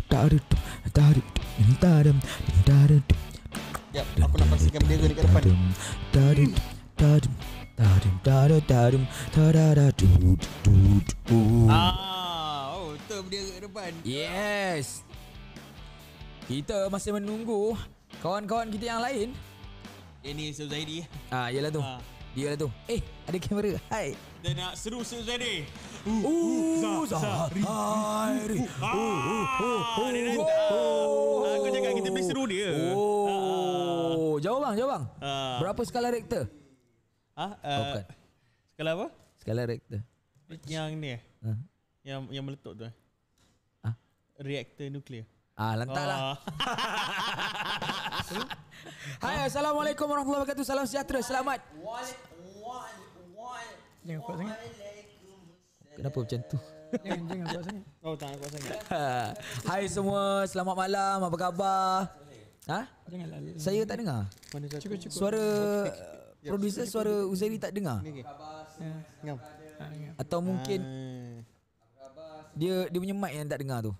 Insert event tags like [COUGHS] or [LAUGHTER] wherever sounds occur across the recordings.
Tarik Tarik Tarik Tarik Tarik Tarik Tarik Tarik Tarik Tarik Yes Kita masih menunggu Kawan-kawan kita yang lain Ini Sir Zahidi Ah, Yelah tu ah. Dia lah tu Eh ada kamera Hai Dia nak seru Seru Zahari Uh, uh Zahari Zahari Oh uh, uh, ah, Dia nak oh. Aku cakap kita boleh seru dia Oh Jawab bang Jawab bang ah. Berapa skala rektor Ha uh, oh, bukan. Skala apa Skala rektor Yang ni eh uh. Yang yang meletup tu eh Ha Reaktor nuklear Ah, lantaklah. Oh. [LAUGHS] Hai, assalamualaikum warahmatullahi wabarakatuh. Salam sejahtera. Selamat. Jangan kuat sangat. Kenapa macam tu? Jangan kuat sangat. [LAUGHS] Oh, tak kuat sangat. [LAUGHS] Hai semua, selamat malam. Apa khabar? Ha? Saya tak dengar. Suara ya, producer suara Uzairi tak dengar. Ya, ah, Atau mungkin dia dia punya mic yang tak dengar tu.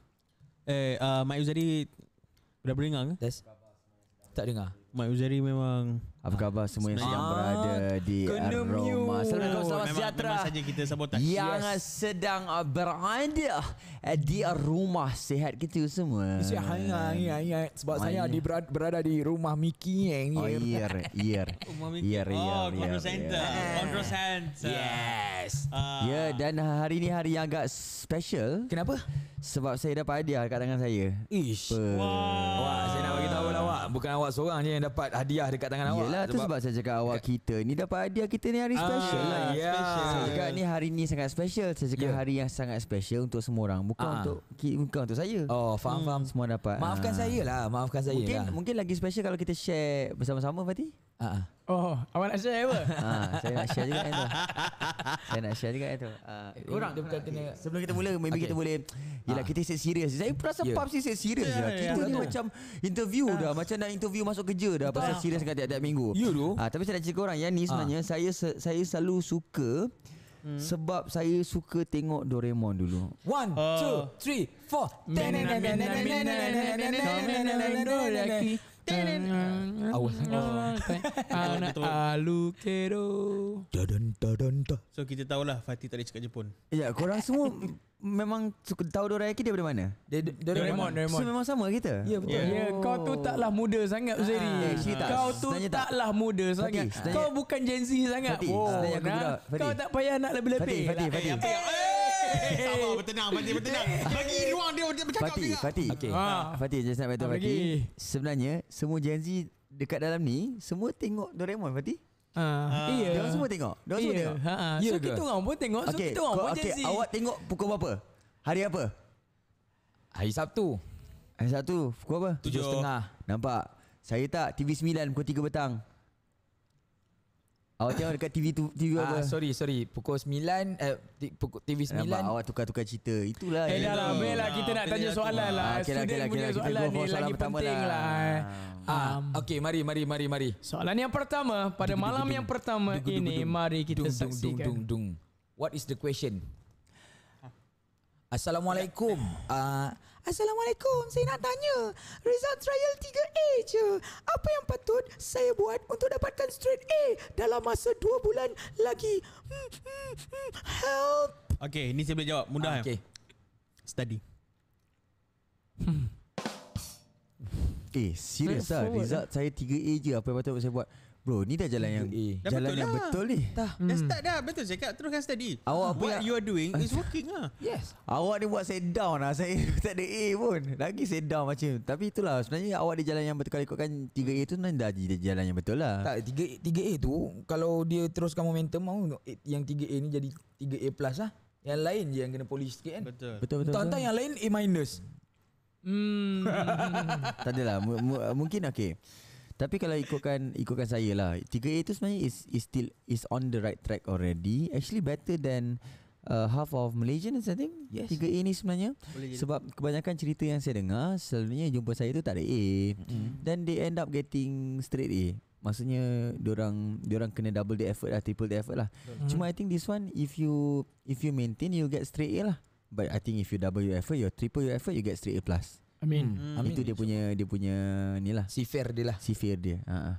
Eh, uh, Mike Uzari Dah berdengar ke? Yes Tak dengar Mike Uzari memang apa khabar semua yang sedang ah, berada di Roma? Assalamualaikum, selamat sejahtera. Memang Yang sedang uh, berada uh, di rumah sehat kita semua. Sihat hangat, Sebab saya di berada, di rumah Mickey yang year. Oh, year, year. [LAUGHS] rumah Mickey. Year, year, oh, year, Center. Yeah. Center. Yes. Ah. Ya, uh. yeah, dan hari ini hari yang agak special. Kenapa? Sebab saya dapat hadiah kat tangan saya. Ish. Wah. Wah, saya nak bagi tahu lah, awak. Bukan awak seorang je yang dapat hadiah dekat tangan awak lah tu sebab saya cakap awak kita ni dapat hadiah kita ni hari ah, special lah. Ya. Saya cakap ni hari ni sangat special. Saya cakap ya. hari yang sangat special untuk semua orang. Bukan ah. untuk bukan untuk saya. Oh faham-faham. Hmm. Semua dapat. Maafkan ah. saya lah. Maafkan saya lah. Mungkin lagi special kalau kita share bersama-sama Fatih. Uh-huh. Oh, awak nak share apa? Ha, saya nak share juga yang Saya nak share juga itu. tu. Uh, Korang tu bukan kena... Okay. Sebelum kita mula, maybe kita boleh... Yelah, kita set serius. Saya perasan yeah. Pops ni set serius. Yeah, Kita ni macam interview dah. Macam nak interview masuk kerja dah. Entah. Pasal serius kat tiap-tiap minggu. You tu. tapi saya nak cakap orang, yang ni sebenarnya, saya saya selalu suka... Hmm. Sebab saya suka tengok Doraemon dulu. One, two, three, four. Awas [LAUGHS] Anak alu kero So kita tahulah Fatih tak boleh cakap Jepun Ya korang semua [LAUGHS] Memang suka tahu Dorayaki daripada mana? Doraemon Doraemon So memang sama kita? Ya betul yeah. Ya, kau tu taklah muda sangat ah, Zeri eh, Kau tu taklah muda sangat Kau bukan Gen Z sangat Fati, Kau tak payah nak lebih-lebih Fatih Fatih Fatih [LAUGHS] Sabar bertenang Fatih bertenang Bagi ruang dia okay. Ha. ah. Fatih just nak beritahu Fatih Sebenarnya Semua Gen Z Dekat dalam ni Semua tengok Doraemon Fatih Ah, uh, iya. Yeah. semua tengok. Dia yeah. semua tengok. Yeah. Ha, so yeah. kita orang pun tengok. So okay. kita orang pun okay. Jensi. Awak tengok pukul berapa? Hari apa? Hari Sabtu. Hari Sabtu pukul apa? 7.30. Nampak. Saya tak TV 9 pukul 3 petang. Awak tengok dekat TV tu TV ah, apa? sorry sorry Pukul 9 eh, pukul TV 9 Nampak awak tukar-tukar cerita Itulah Eh dah lah Baik lah kita nak tanya soalan lah, ah, lah, lah Student lah. punya soalan ni Lagi penting lah, lah. Eh. Ah, ah okay, mari, mari, mari, mari. Soalan yang pertama pada malam yang pertama ini, mari kita saksikan. Dung dung dung What is the question? Ha. Assalamualaikum. Uh, Assalamualaikum, saya nak tanya Result trial 3A je Apa yang patut saya buat untuk dapatkan straight A Dalam masa 2 bulan lagi hmm, hmm, hmm. Help Okay, ini saya boleh jawab, mudah ah, ya? okay. Study Eh, serius lah Result saya lah. 3A je Apa yang patut saya buat Bro ni dah jalan yang eh, Jalan yang betul, lah. betul ni hmm. Dah start dah Betul cakap Teruskan study Awak What you are doing Is working lah Yes Awak ni buat set down lah [LAUGHS] Saya tak ada A pun Lagi set down macam Tapi itulah Sebenarnya awak di jalan yang betul Kalau ikutkan 3A tu Sebenarnya dah di jalan yang betul lah Tak 3A, 3A tu Kalau dia teruskan momentum mau Yang 3A ni jadi 3A plus lah Yang lain je yang kena polish sikit kan Betul Betul Tentang yang lain A minus Hmm. [LAUGHS] tak adalah m- m- Mungkin okay tapi kalau ikutkan ikutkan saya lah, 3A tu sebenarnya is is still is on the right track already. Actually better than uh, half of Malaysian I think. Yes. 3A ni sebenarnya Boleh sebab jadi. kebanyakan cerita yang saya dengar selalunya jumpa saya tu tak ada A. mm-hmm. they end up getting straight A. Maksudnya diorang orang kena double the effort lah, triple the effort lah. Mm-hmm. Cuma I think this one if you if you maintain you get straight A lah. But I think if you double your effort, you triple your effort, you get straight A plus. Amin. Hmm. hmm. Amin. Itu dia punya dia punya nilah. Sifir dia lah. Sifir dia. Ha ah.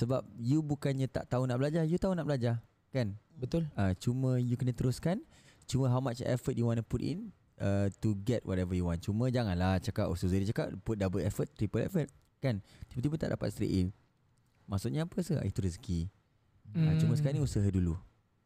Sebab you bukannya tak tahu nak belajar, you tahu nak belajar, kan? Betul. Ah cuma you kena teruskan. Cuma how much effort you want to put in uh, to get whatever you want. Cuma janganlah cakap oh Suzy cakap put double effort, triple effort, kan? Tiba-tiba tak dapat straight A. Maksudnya apa sah? Itu rezeki. Hmm. Ah, cuma hmm. sekarang ni usaha dulu.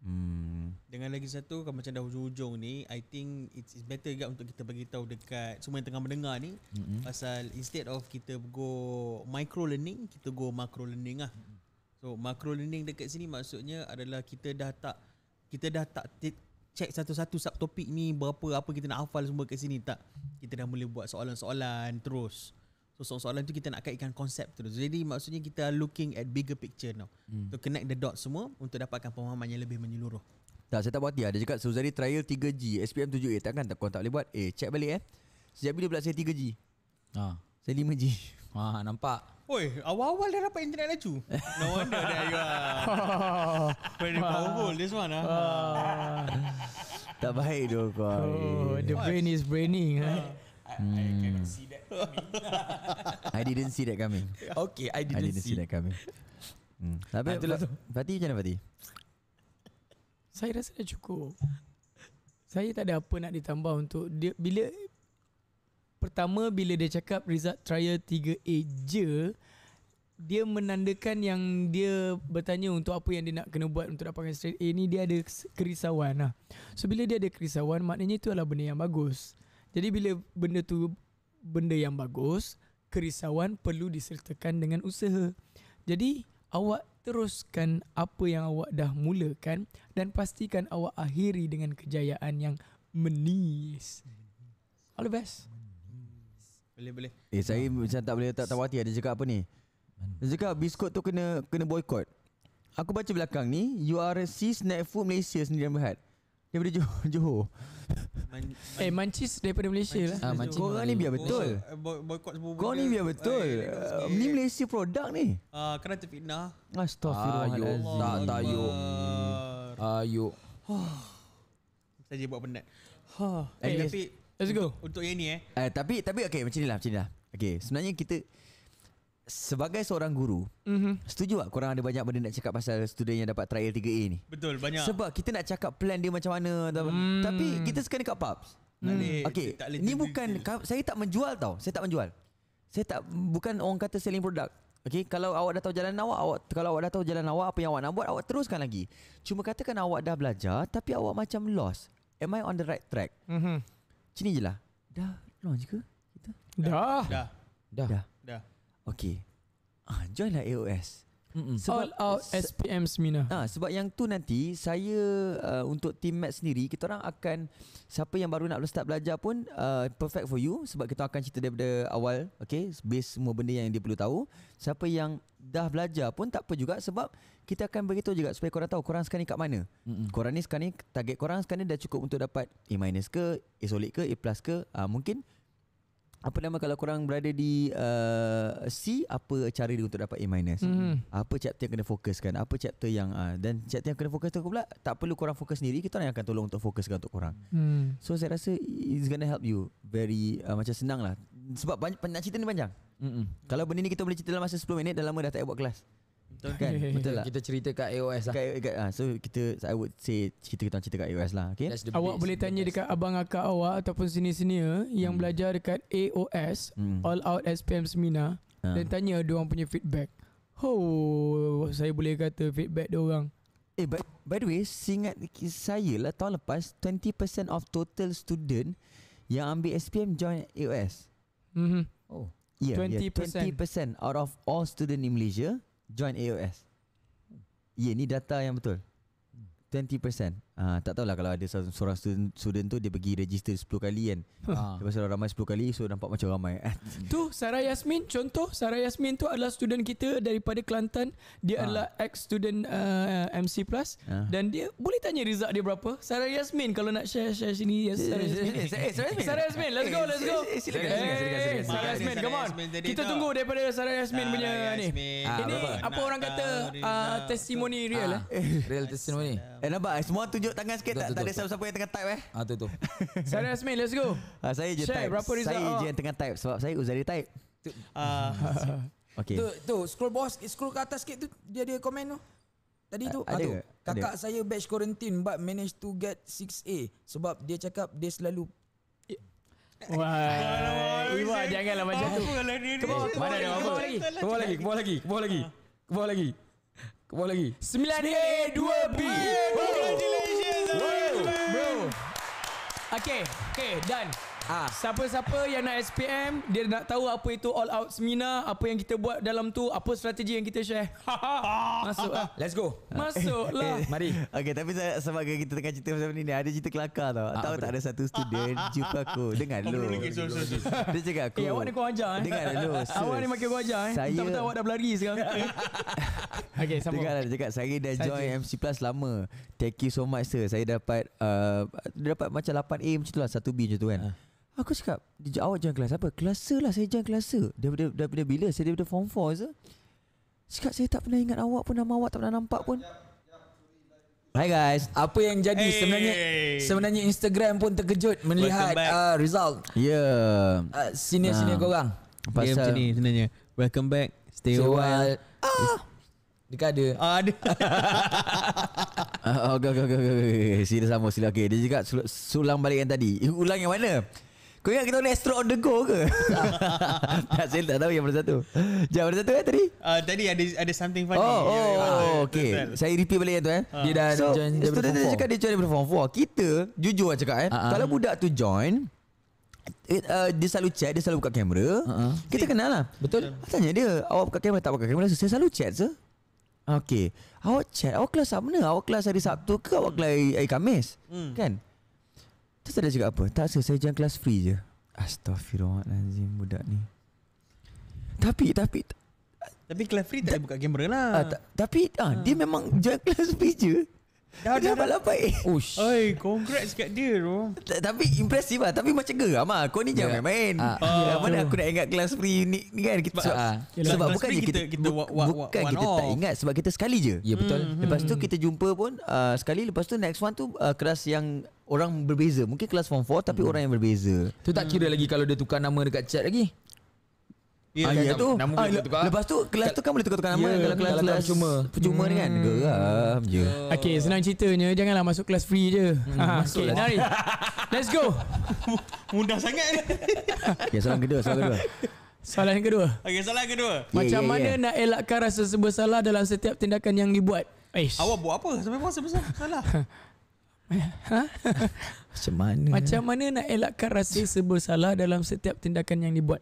Hmm. Dengan lagi satu kan macam dah hujung-hujung ni, I think it's better juga untuk kita bagi tahu dekat semua yang tengah mendengar ni mm-hmm. pasal instead of kita go micro learning, kita go macro learning lah. hmm So macro learning dekat sini maksudnya adalah kita dah tak kita dah tak t- check satu-satu subtopik ni berapa apa kita nak hafal semua kat sini tak. Kita dah mula buat soalan-soalan terus. So soalan-soalan tu kita nak kaitkan konsep tu. Jadi maksudnya kita looking at bigger picture now. Hmm. To connect the dots semua untuk dapatkan pemahaman yang lebih menyeluruh. Tak, saya tak buat dia. Ada cakap Suzari trial 3G, SPM 7A. kan tak, tak boleh buat? Eh, check balik eh. Sejak bila pula saya 3G? Ha. Saya 5G. Ha, nampak. Oi, awal-awal dah dapat internet laju. [LAUGHS] No wonder that you very powerful this one. Ah. Ha. tak baik tu kau. Oh, the eh. brain is braining. Eh. Ha. Eh. I, hmm. I cannot see that coming. [LAUGHS] I didn't see that coming. Okay, I didn't, I didn't see. see that coming. Hmm. Tapi betul lah tu. Berarti macam mana Fati? Saya rasa dah cukup. Saya tak ada apa nak ditambah untuk dia bila pertama bila dia cakap result trial 3A je dia menandakan yang dia bertanya untuk apa yang dia nak kena buat untuk dapatkan straight A ni dia ada kerisauan lah. So bila dia ada kerisauan maknanya itu adalah benda yang bagus. Jadi bila benda tu benda yang bagus, kerisauan perlu disertakan dengan usaha. Jadi awak teruskan apa yang awak dah mulakan dan pastikan awak akhiri dengan kejayaan yang menis. All the best. Boleh boleh. Eh saya macam tak boleh tak tahu hati ada cakap apa ni. Dia cakap biskut tu kena kena boikot. Aku baca belakang ni URC Snack Food Malaysia sendiri yang berhad Daripada Johor Man, man, eh mancis daripada Malaysia mancis lah. Ah, mancis kau orang ni biar betul. Boykot semua. Kau ni biar betul. Ay, ah, ya, ya, ya, ah, ni Malaysia produk ni. Ah uh, kena terfitnah. Astaghfirullahalazim. Ah, tak tak yo. Ayo. [SIGHS] Saya buat penat. Ha. [SIGHS] Eh, eh tapi let's go. Untuk yang ni eh. Eh tapi tapi okey macam nilah macam nilah. Okey sebenarnya kita Sebagai seorang guru mm-hmm. Setuju tak Korang ada banyak benda Nak cakap pasal Student yang dapat trial 3A ni Betul banyak Sebab kita nak cakap Plan dia macam mana mm. Tapi kita sekarang dekat pubs mm. Okay tak hmm. Ni bukan Saya tak menjual tau Saya tak menjual Saya tak Bukan orang kata Selling product Okay Kalau awak dah tahu jalan awak, awak Kalau awak dah tahu jalan awak Apa yang awak nak buat Awak teruskan lagi Cuma katakan awak dah belajar Tapi awak macam lost Am I on the right track mm-hmm. Sini je lah Dah launch ke Dah Dah Dah, dah. dah. Okay ah, Join lah AOS Mm-mm. Sebab, All out SPM seminar ah, Sebab yang tu nanti Saya uh, Untuk team Matt sendiri Kita orang akan Siapa yang baru nak start belajar pun uh, Perfect for you Sebab kita akan cerita daripada awal Okay Base semua benda yang dia perlu tahu Siapa yang Dah belajar pun tak apa juga Sebab Kita akan begitu juga Supaya korang tahu Korang sekarang ni kat mana Mm-mm. Korang ni sekarang ni Target korang sekarang ni Dah cukup untuk dapat A- ke A solid ke A plus ke uh, Mungkin apa nama kalau kurang berada di uh, C apa cara dia untuk dapat A minus mm. apa chapter yang kena fokuskan apa chapter yang uh, dan chapter yang kena fokus tu pula tak perlu korang fokus sendiri kita orang yang akan tolong untuk fokuskan untuk korang mm. so saya rasa it's gonna help you very uh, macam senang lah sebab banyak, nak cerita ni panjang Mm-mm. kalau benda ni kita boleh cerita dalam masa 10 minit dah lama dah tak buat kelas Okay. Kan? Betul lah. Kita cerita kat AOS lah. Kat, kat, ha, so kita so I would say cerita kita cerita kat AOS lah. Okay? Awak boleh tanya best. dekat abang akak awak ataupun sini-sini yang hmm. belajar dekat AOS hmm. All Out SPM Semina, ha. Ah. dan tanya dia orang punya feedback. Oh, saya boleh kata feedback dia orang. Eh by, by the way, singkat saya lah tahun lepas 20% of total student yang ambil SPM join AOS. Mhm. Oh. Yeah, 20%. Yeah, 20% out of all student in Malaysia join AOS. Ya, yeah, ni data yang betul. 20%. Ah uh, tak tahulah kalau ada seorang student, student tu dia pergi register 10 kali kan. Ha. Huh. Ah, lepas ramai 10 kali so nampak macam ramai. [LAUGHS] tu Sarah Yasmin contoh Sarah Yasmin tu adalah student kita daripada Kelantan. Dia ah. uh. adalah ex student uh, MC Plus uh. dan dia boleh tanya result dia berapa? Sarah Yasmin kalau nak share share sini ya Sarah Yasmin. Sarah Yasmin let's go let's go. Sarah Yasmin come on. Kita tunggu daripada Sarah Yasmin punya ni. Ini apa orang kata testimoni real eh. Real testimoni. Eh nampak semua tu tunjuk tangan sikit tak? Tak ada siapa-siapa yang tengah type eh? Ah tu tu. [LAUGHS] Saya Rasmi, let's go. Ah saya je type. Berapa saya je yang tengah type sebab saya Uzari type. Tu. Ah. [LAUGHS] Okay. Tu, tu scroll bawah scroll ke atas sikit tu dia dia komen tu. Tadi tu, ada, ah, tu. Kakak ada. saya batch quarantine but manage to get 6A sebab dia cakap dia selalu Wah, Iwa janganlah macam tu. Kebawah lagi, kebawah lagi, kebawah lagi, lagi. kebawah lagi. One lagi 9A 2B Congratulations Bro Okay Okay done Ha. Siapa-siapa yang nak SPM Dia nak tahu apa itu All Out semina, Apa yang kita buat dalam tu Apa strategi yang kita share [LAUGHS] Masuk lah Let's go [LAUGHS] Masuk lah eh, Mari Okay tapi sebagai kita tengah cerita pasal ni Ada cerita kelakar tau ha, Tahu tak ada satu student [LAUGHS] Jumpa aku Dengar dulu Dia cakap aku Eh awak ni kau ajar eh Dengar dulu Awak ni makin kau ajar eh saya... Tak awak dah berlari sekarang Okay sama Dengar lah cakap Saya dah join MC Plus lama Thank you so much sir Saya dapat uh, Dapat macam 8A macam tu lah 1B macam tu kan ah. Aku cakap dia, Awak jangan kelas apa Kelasa lah saya jangan kelas Dia daripada, daripada bila Saya daripada form 4 je Cakap saya tak pernah ingat awak pun Nama awak tak pernah nampak pun Hai guys, apa yang jadi hey. sebenarnya sebenarnya Instagram pun terkejut melihat uh, result. Yeah. Uh, sini senior nah. korang. Pasal yeah, macam ni sebenarnya. Welcome back. Stay so well. Ah. Dekat ada. Ah, ada. uh, [LAUGHS] okay, okay, okay, Sila sama, sila. Okay, dia cakap sulang balik yang tadi. Ulang yang mana? Kau ingat kita ni Astro on the go ke? [LAUGHS] tak saya tak tahu yang pada satu. Jangan pada satu eh tadi. Uh, tadi ada ada something funny. Oh, ya, ya, oh, yeah, oh okey. Saya repeat balik yang tu eh. Uh. Dia dah so, join dia tu Tadi cakap dia join dia berform. Wah, kita jujur lah cakap eh. Uh-huh. Kalau budak tu join It, uh, dia selalu chat Dia selalu buka kamera uh-huh. Kita kenal lah Betul yeah. Tanya dia Awak buka kamera Tak buka kamera Saya selalu chat se Okay Awak chat Awak kelas apa mana Awak kelas hari Sabtu ke Awak kelas hari, Kamis mm. Kan saya tak nak cakap apa Tak rasa saya jangan kelas free je Astaghfirullahaladzim budak ni Tapi Tapi Tapi kelas free tak boleh buka kamera lah ah, ta, Tapi ah, ha. Dia memang jangan kelas free je Dah dah dah lapai. Ush. Oi, congrats kat dia tu. Tapi impresif lah, tapi macam geram ah. Kau ni yeah. jangan ya. main. Ah. Ah. Ah. mana aku nak ingat kelas free ni, ni kan kita sebab, ah. sebab bukan kita kita, kita wa, wa, bukan one kita tak ingat sebab kita sekali je. Ya yeah, betul. Mm-hmm. Lepas tu hmm. kita jumpa pun uh, sekali lepas tu next one tu uh, kelas yang orang berbeza mungkin kelas form 4 tapi hmm. orang yang berbeza tu tak kira lagi kalau dia tukar nama dekat chat lagi ah, Ya, ah, ya tu. Nama ah, tukar. Lepas tu kelas tu kan boleh tukar-tukar nama yeah, kalau kelas kelas cuma. Cuma ni kan. Hmm. Geram je. Oh. Okey, senang ceritanya janganlah masuk kelas free je. Hmm, ha, okay, lah. mari. Let's go. [LAUGHS] Mudah sangat ni. Okey, soalan kedua, soalan kedua. Soalan yang kedua. Okey, soalan kedua. Ya, Macam yeah, yeah, mana ya. nak elakkan rasa sebesar salah dalam setiap tindakan yang dibuat? Eish. Awak buat apa? Sampai buat sebesar salah. [LAUGHS] [LAUGHS] Macam mana? Macam mana nak elakkan rasa sebersalah dalam setiap tindakan yang dibuat?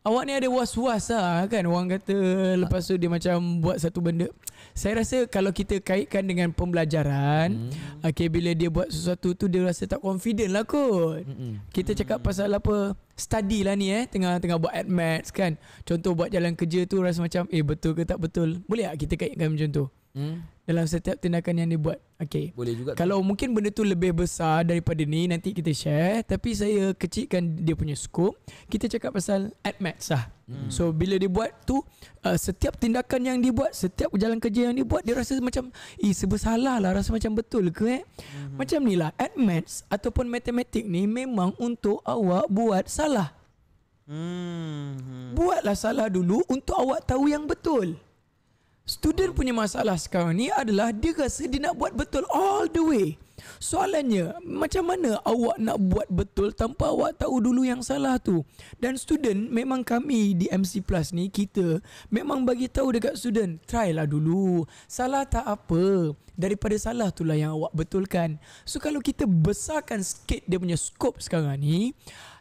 Awak ni ada was-was lah kan Orang kata lepas tu dia macam buat satu benda Saya rasa kalau kita kaitkan dengan pembelajaran hmm. Okay bila dia buat sesuatu tu dia rasa tak confident lah kot hmm. Kita cakap pasal apa Study lah ni eh Tengah tengah buat admats kan Contoh buat jalan kerja tu rasa macam Eh betul ke tak betul Boleh tak kita kaitkan macam tu hmm dalam setiap tindakan yang dia buat. Okay. Boleh juga. Kalau tak? mungkin benda tu lebih besar daripada ni, nanti kita share. Tapi saya kecilkan dia punya skop. Kita cakap pasal at max lah. Hmm. So bila dia buat tu, uh, setiap tindakan yang dia buat, setiap jalan kerja yang dia buat, dia rasa macam, eh sebesalah lah, rasa macam betul ke eh. Hmm. Macam ni lah, at max ataupun matematik ni memang untuk awak buat salah. Hmm. hmm. Buatlah salah dulu untuk awak tahu yang betul. Student punya masalah sekarang ni adalah dia rasa dia nak buat betul all the way. Soalannya, macam mana awak nak buat betul tanpa awak tahu dulu yang salah tu? Dan student, memang kami di MC Plus ni, kita memang bagi tahu dekat student, try lah dulu. Salah tak apa. Daripada salah tu lah yang awak betulkan. So, kalau kita besarkan sikit dia punya skop sekarang ni,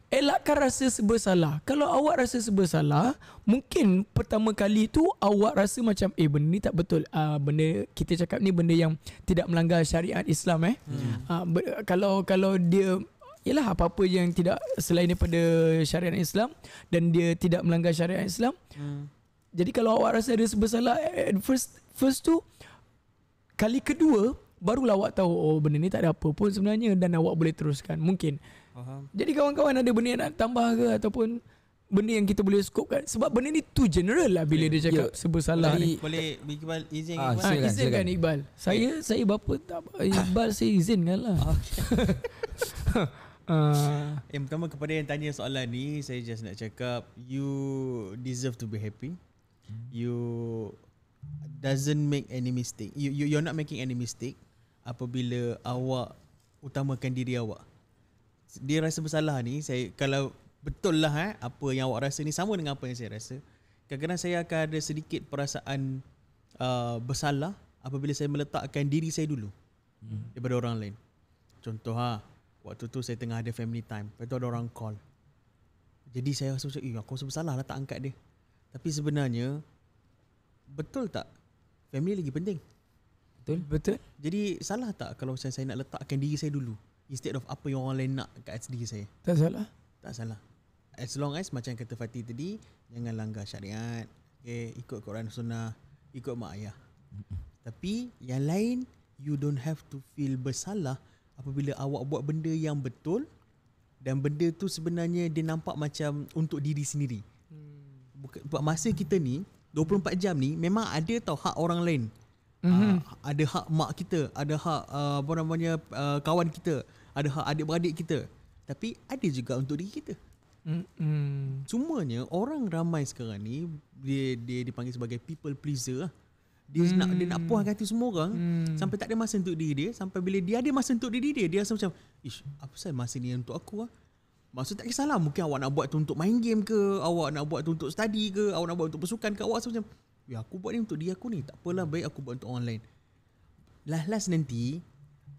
Elakkan rasa sebersalah. Kalau awak rasa sebersalah, mungkin pertama kali tu awak rasa macam eh benda ni tak betul. Ah uh, benda kita cakap ni benda yang tidak melanggar syariat Islam eh. hmm. uh, kalau kalau dia ialah apa-apa yang tidak selain daripada syariat Islam dan dia tidak melanggar syariat Islam. Hmm. Jadi kalau awak rasa ada sebersalah at first first tu kali kedua barulah awak tahu oh benda ni tak ada apa pun sebenarnya dan awak boleh teruskan. Mungkin. Faham. Jadi kawan-kawan ada benda nak tambah ke ataupun benda yang kita boleh scope kan sebab benda ni too general lah bila yeah. dia cakap yeah. sebab salah ni boleh Iqbal izin ah, Iqbal silakan, silakan. izin kan Iqbal saya yeah. saya bapa tak Iqbal saya izin kan lah ah, okay. uh. [LAUGHS] Ah. yang pertama kepada yang tanya soalan ni saya just nak cakap you deserve to be happy you doesn't make any mistake you, you you're not making any mistake apabila awak utamakan diri awak dia rasa bersalah ni saya kalau betul lah eh apa yang awak rasa ni sama dengan apa yang saya rasa kadang-kadang saya akan ada sedikit perasaan uh, bersalah apabila saya meletakkan diri saya dulu hmm. daripada orang lain contoh ha waktu tu saya tengah ada family time lepas tu ada orang call jadi saya rasa macam eh, aku rasa bersalah lah tak angkat dia tapi sebenarnya betul tak family lagi penting betul betul jadi salah tak kalau saya nak letakkan diri saya dulu Instead of apa yang orang lain nak kat SD saya Tak salah Tak salah As long as macam kata Fatih tadi Jangan langgar syariat okay, Ikut Quran Sunnah Ikut mak ayah Tapi yang lain You don't have to feel bersalah Apabila awak buat benda yang betul Dan benda tu sebenarnya Dia nampak macam untuk diri sendiri hmm. Buka, Buat masa kita ni 24 jam ni memang ada tau hak orang lain mm-hmm. uh, ada hak mak kita ada hak uh, apa namanya uh, kawan kita ada hak adik-beradik kita tapi ada juga untuk diri kita hmm semuanya orang ramai sekarang ni dia dia dipanggil sebagai people pleaser lah. dia mm. nak dia nak puas hati semua orang mm. sampai tak ada masa untuk diri dia sampai bila dia ada masa untuk diri dia dia rasa macam ish apa sel masa ni untuk aku ah Maksud tak kisahlah Mungkin awak nak buat tu untuk main game ke Awak nak buat tu untuk study ke Awak nak buat untuk bersukan ke Awak rasa macam Ya aku buat ni untuk dia aku ni. Tak apalah baik aku buat untuk orang lain. Last-last nanti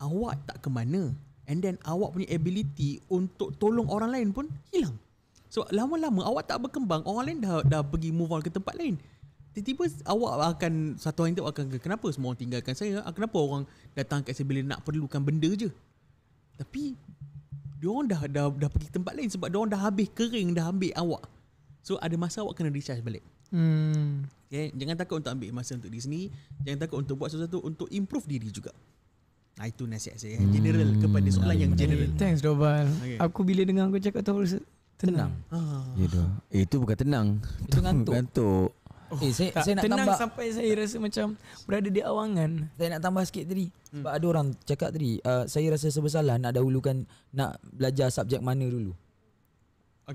awak tak ke mana and then awak punya ability untuk tolong orang lain pun hilang. So lama-lama awak tak berkembang, orang lain dah dah pergi move on ke tempat lain. Tiba-tiba awak akan satu hari tu akan kenapa semua orang tinggalkan saya? Ah, kenapa orang datang kat saya bila nak perlukan benda je? Tapi diorang dah dah dah pergi tempat lain sebab dia orang dah habis kering dah ambil awak. So ada masa awak kena recharge balik. Hmm. Okay? Jangan takut untuk ambil masa untuk diri sendiri. Jangan takut untuk buat sesuatu untuk improve diri juga. Nah, itu nasihat saya. Eh. General hmm, kepada soalan yang general. Hey, thanks, Dobal. Okay. Aku bila dengar kau cakap tu, tenang. tenang. Ah. Ya, eh, itu bukan tenang. Itu ngantuk. ngantuk. Oh, eh, saya, saya nak tenang tambah. sampai saya rasa macam berada di awangan. Saya nak tambah sikit tadi. Hmm. Sebab hmm. ada orang cakap tadi, uh, saya rasa sebesalah nak dahulukan nak belajar subjek mana dulu.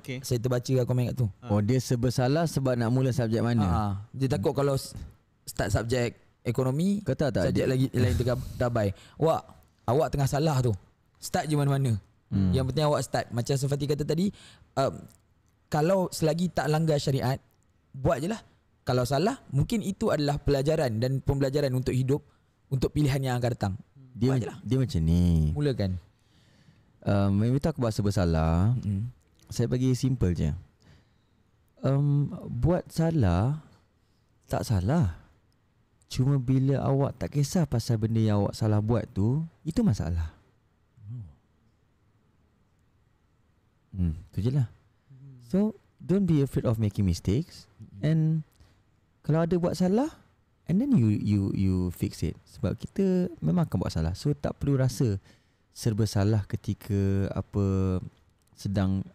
Okay. Saya terbaca kat komen kat tu. Ah. Oh, dia sebesalah sebab nak mula subjek mana? Ha. Dia takut hmm. kalau start subjek ekonomi, kata tak subjek lagi lain tengah dabai. Wah, awak tengah salah tu. Start je mana-mana. Hmm. Yang penting awak start. Macam Sufati kata tadi, um, kalau selagi tak langgar syariat, buat je lah. Kalau salah, mungkin itu adalah pelajaran dan pembelajaran untuk hidup, untuk pilihan yang akan datang. Dia, lah. Dia macam ni. Mulakan. Um, Mereka aku bahasa bersalah. Hmm. Saya bagi simple je um, Buat salah Tak salah Cuma bila awak tak kisah pasal benda yang awak salah buat tu Itu masalah Hmm, tu je lah So Don't be afraid of making mistakes And Kalau ada buat salah And then you you you fix it Sebab kita memang akan buat salah So tak perlu rasa Serba salah ketika Apa Sedang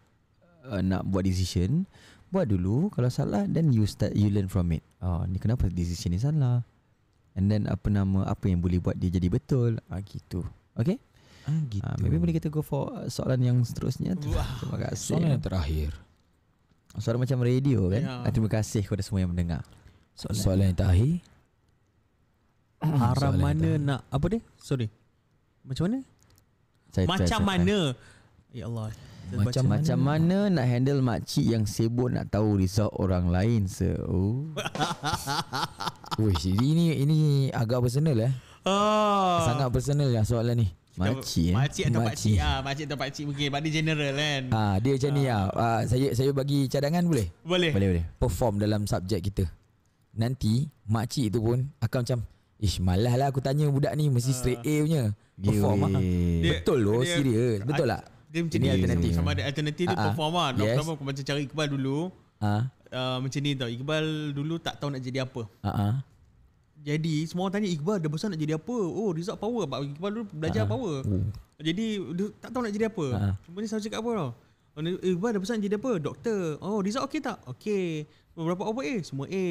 uh, nak buat decision buat dulu kalau salah then you start you learn from it oh ni kenapa decision ni salah and then apa nama apa yang boleh buat dia jadi betul ah gitu okey ah gitu ah, maybe boleh kita go for soalan yang seterusnya Wah, terima kasih soalan yang terakhir soalan macam radio kan ya. ah, terima kasih kepada semua yang mendengar soalan, soalan yang terakhir haram [COUGHS] mana terakhir. nak apa dia sorry macam mana macam mana ya Allah macam, macam mana, mana nak handle makcik yang sibuk nak tahu result orang lain se. Oh. Wish, [LAUGHS] ini, ini ini agak personal eh. Oh. Sangat personal lah soalan ni. Makcik eh. Makcik atau makcik. Ah, makcik atau pakcik mungkin okay. pada general kan. Ah, dia macam ah. ni ah. ah. Saya saya bagi cadangan boleh? Boleh. Boleh boleh. Perform dalam subjek kita. Nanti makcik tu pun akan macam Ish malah lah aku tanya budak ni Mesti ah. straight A punya Perform yeah, Betul loh serius Betul tak? Lah dia macam ni alternatif sama ada alternatif tu ah, ah. perform ah yes. nak aku macam cari Iqbal dulu uh. Uh, macam ni tau Iqbal dulu tak tahu nak jadi apa jadi semua orang tanya Iqbal dia besar nak jadi apa oh result power bab Iqbal dulu belajar power oh. jadi tak tahu nak jadi apa uh ni saya cakap apa tau oh, Iqbal dah pesan jadi apa? Doktor. Oh, result okey tak? Okey. Berapa apa A? Semua A.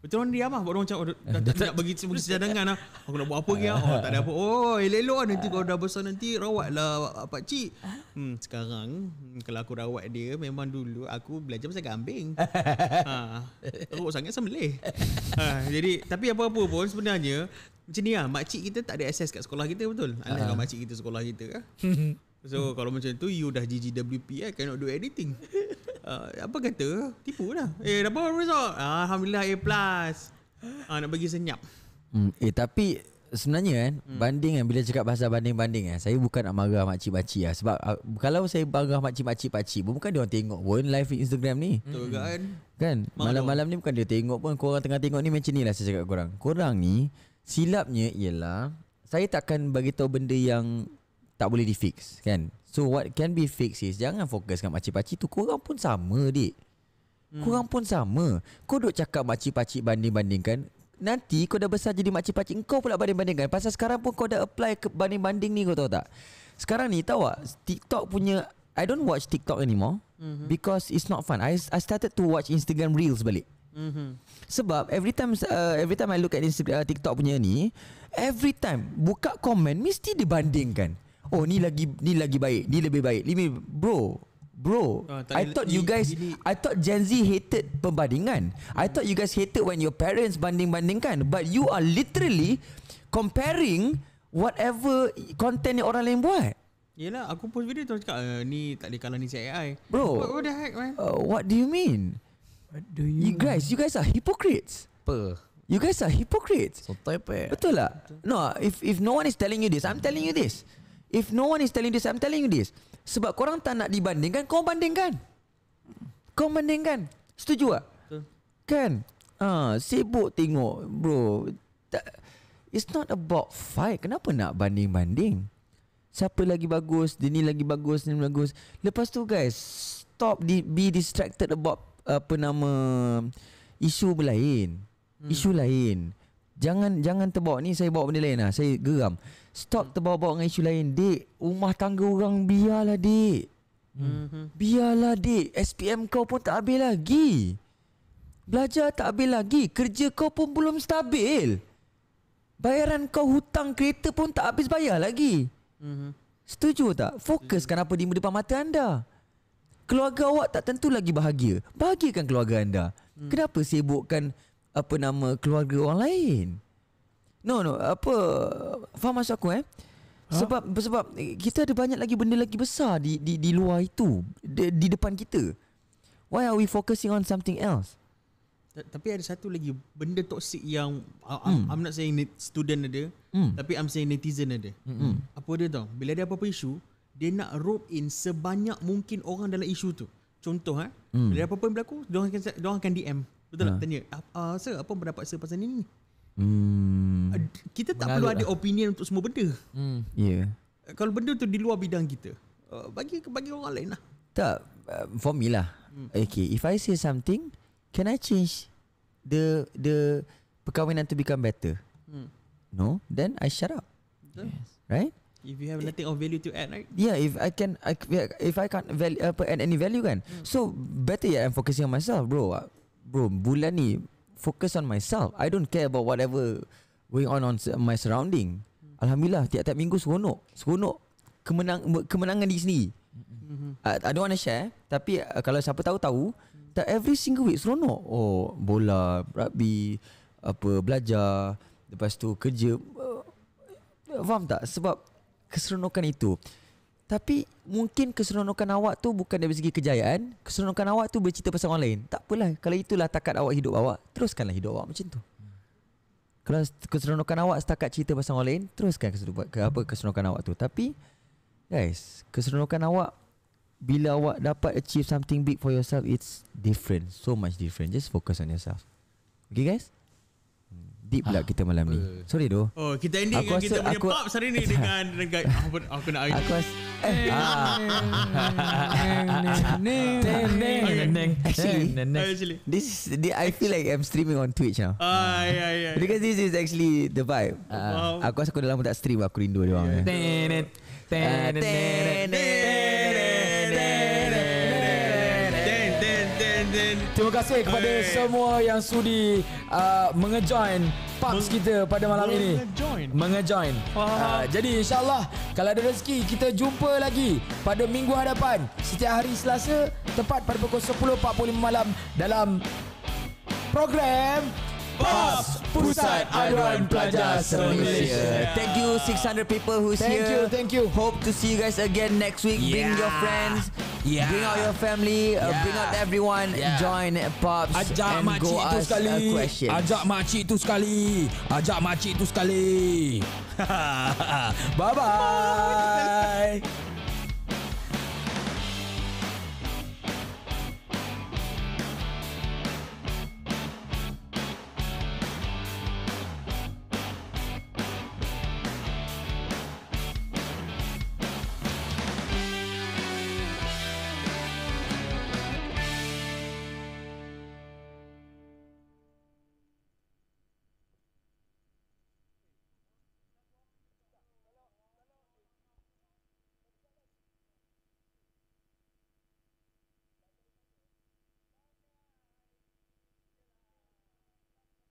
Betul orang diamah buat orang macam oh, dah, dah tak, bagi bagi cadangan lah. Aku nak buat apa lagi ah? Oh, tak ada apa. Oh, elok-elok lah. nanti kalau dah besar nanti rawatlah lah ah, cik. Hmm, sekarang kalau aku rawat dia memang dulu aku belajar pasal kambing. ha. [LAUGHS] Teruk sangat sembelih. ha, ah, jadi tapi apa-apa pun sebenarnya macam ni lah, mak kita tak ada akses kat sekolah kita betul. Anak uh. mak kita sekolah kita [LAUGHS] So kalau macam tu you dah GGWP eh cannot do anything uh, apa kata tipu lah eh dapat apa result alhamdulillah A plus ah, nak bagi senyap hmm, eh tapi sebenarnya kan hmm. banding kan bila cakap bahasa banding-banding kan saya bukan nak marah makcik-makcik lah sebab uh, kalau saya marah makcik-makcik pakcik pun bukan dia orang tengok pun live Instagram ni hmm. betul hmm. kan kan malam-malam ni bukan dia tengok pun korang tengah tengok ni macam ni lah saya cakap korang korang ni silapnya ialah saya takkan bagi tahu benda yang tak boleh difix kan so what can be fixed is jangan fokus kat macam pakcik tu korang pun sama dik hmm. korang pun sama kau duk cakap macam pakcik banding-bandingkan Nanti kau dah besar jadi makcik-pakcik Kau pula banding-bandingkan Pasal sekarang pun kau dah apply ke banding-banding ni kau tahu tak Sekarang ni tahu tak TikTok punya I don't watch TikTok anymore mm-hmm. Because it's not fun I, I started to watch Instagram Reels balik mm-hmm. Sebab every time uh, Every time I look at Instagram, uh, TikTok punya ni Every time buka komen Mesti dibandingkan Oh ni lagi ni lagi baik. Ni lebih baik. Ni bro. Bro, uh, I thought you guys I thought Gen Z hated perbandingan. I thought you guys hated when your parents banding-bandingkan. But you are literally comparing whatever content yang orang lain buat. Yelah, aku post video terus cakap uh, ni tak boleh kalah ni si AI. Bro, what, what the heck, man? Uh, what do you mean? What do you, you guys, you guys are hypocrites. Apa? You guys are hypocrites. So type, eh. Betul lah. No, if if no one is telling you this, I'm telling you this. If no one is telling this, I'm telling you this. Sebab korang tak nak dibandingkan, kau bandingkan. Kau bandingkan. Setuju tak? Betul. Kan? Ah, sibuk tengok, bro. It's not about fight. Kenapa nak banding-banding? Siapa lagi bagus, dia ni lagi bagus, ni bagus. Lepas tu guys, stop di, be distracted about apa nama isu lain. Hmm. Isu lain. Jangan jangan terbawa ni saya bawa benda lain lah. Saya geram. Stop hmm. terbawa-bawa dengan isu lain. Dik, rumah tangga orang biarlah dik. Hmm. Biarlah dik. SPM kau pun tak habis lagi. Belajar tak habis lagi. Kerja kau pun belum stabil. Bayaran kau hutang kereta pun tak habis bayar lagi. Hmm. Setuju tak? Fokuskan Kenapa di depan mata anda. Keluarga awak tak tentu lagi bahagia. Bahagiakan keluarga anda. Hmm. Kenapa sibukkan apa nama keluarga orang lain. No no apa faham maksud aku eh? Ha? Sebab sebab kita ada banyak lagi benda lagi besar di di di luar itu di, di depan kita. Why are we focusing on something else? Tapi ada satu lagi benda toksik yang uh, hmm. I'm, not saying student ada hmm. tapi I'm saying netizen ada. Hmm. Apa dia tau? Bila ada apa-apa isu, dia nak rope in sebanyak mungkin orang dalam isu tu. Contoh ha? hmm. bila apa-apa yang berlaku, dia orang akan orang akan DM Betul tak? Ha. Tanya, apa uh, sir, apa pendapat sir pasal ni? Hmm. Kita tak Menalut perlu lah. ada opinion untuk semua benda. Hmm. Yeah. Kalau benda tu di luar bidang kita, uh, bagi bagi orang lain lah. Tak, uh, for me lah. Hmm. Okay, if I say something, can I change the the perkahwinan to become better? Hmm. No, then I shut up. Yes. Right? If you have nothing of value to add, right? Yeah, if I can, I, if I can't value, uh, add any value, kan? Mm. So better yeah, I'm focusing on myself, bro bro bulan ni focus on myself i don't care about whatever going on on my surrounding hmm alhamdulillah tiap-tiap minggu seronok seronok kemenang kemenangan di sini mm-hmm. uh, i don't want to share tapi uh, kalau siapa tahu tahu tak every single week seronok oh bola rugby apa belajar lepas tu kerja uh, faham tak sebab keseronokan itu tapi mungkin keseronokan awak tu bukan dari segi kejayaan. Keseronokan awak tu bercerita pasal orang lain. Tak apalah. Kalau itulah takat awak hidup awak, teruskanlah hidup awak macam tu. Kalau keseronokan awak setakat cerita pasal orang lain, teruskan keseronokan, ke apa keseronokan awak tu. Tapi guys, keseronokan awak bila awak dapat achieve something big for yourself, it's different. So much different. Just focus on yourself. Okay guys? deep pula kita malam ni. Sorry doh. Oh, kita ending aku dengan kita punya aku... pop hari ni dengan dengan apa aku nak [LAUGHS] Aku as- eh. eh. ah. [LAUGHS] This is the, I feel like I'm streaming on Twitch now. Uh, yeah, yeah, Because yeah. this is actually the vibe. Uh, wow. Aku rasa aku dah lama tak stream aku rindu dia orang. Ten ten ten ten Terima kasih kepada hey. semua yang sudi uh, mengejoin Pubs Men- kita pada malam Men- ini Mengejoin uh, Jadi insyaAllah Kalau ada rezeki Kita jumpa lagi Pada minggu hadapan Setiap hari Selasa Tepat pada pukul 10.45 malam Dalam Program Pops Pusat Aduan Pelajar Malaysia Thank you 600 people who's thank here Thank you, thank you Hope to see you guys again next week yeah. Bring your friends Yeah. Bring out your family uh, yeah. Bring out everyone yeah. Join Pops Ajak And go ask sekali. a question Ajak makcik tu sekali Ajak makcik tu sekali [LAUGHS] Bye-bye